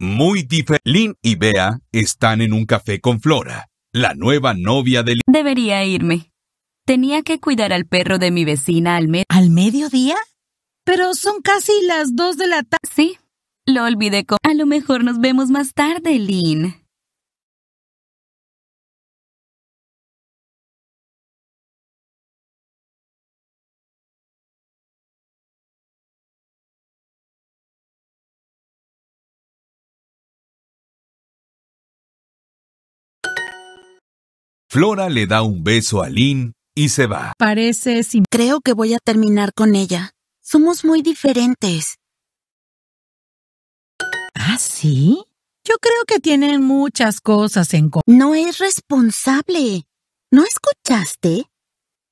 muy diferente. Lynn y Bea están en un café con Flora, la nueva novia de Lynn. Debería irme. Tenía que cuidar al perro de mi vecina al mediodía. ¿Al mediodía? Pero son casi las dos de la tarde. Sí, lo olvidé. Con... A lo mejor nos vemos más tarde, Lynn. Flora le da un beso a Lynn y se va. Parece sin... Creo que voy a terminar con ella. Somos muy diferentes. ¿Ah, sí? Yo creo que tienen muchas cosas en común. No es responsable. ¿No escuchaste?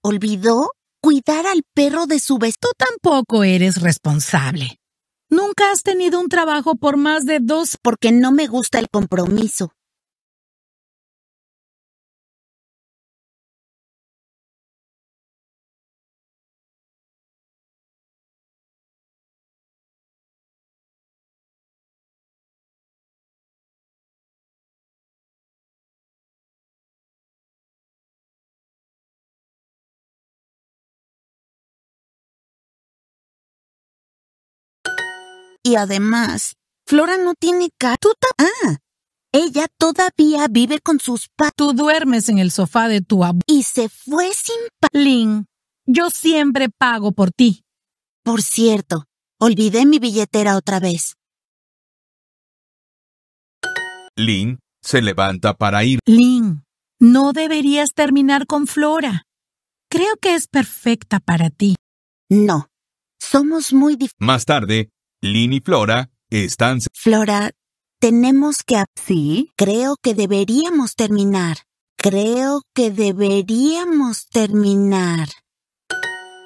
Olvidó cuidar al perro de su vez. Tú tampoco eres responsable. Nunca has tenido un trabajo por más de dos. Porque no me gusta el compromiso. Y además, Flora no tiene catuta. Ah, ella todavía vive con sus padres. Tú duermes en el sofá de tu abuela. Y se fue sin pa Lin, yo siempre pago por ti. Por cierto, olvidé mi billetera otra vez. Lin se levanta para ir. Lin, no deberías terminar con Flora. Creo que es perfecta para ti. No, somos muy dif Más tarde, Lynn y Flora están... Flora, tenemos que... Sí, creo que deberíamos terminar. Creo que deberíamos terminar.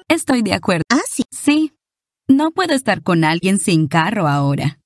Estoy de acuerdo. Ah, sí. Sí. No puedo estar con alguien sin carro ahora.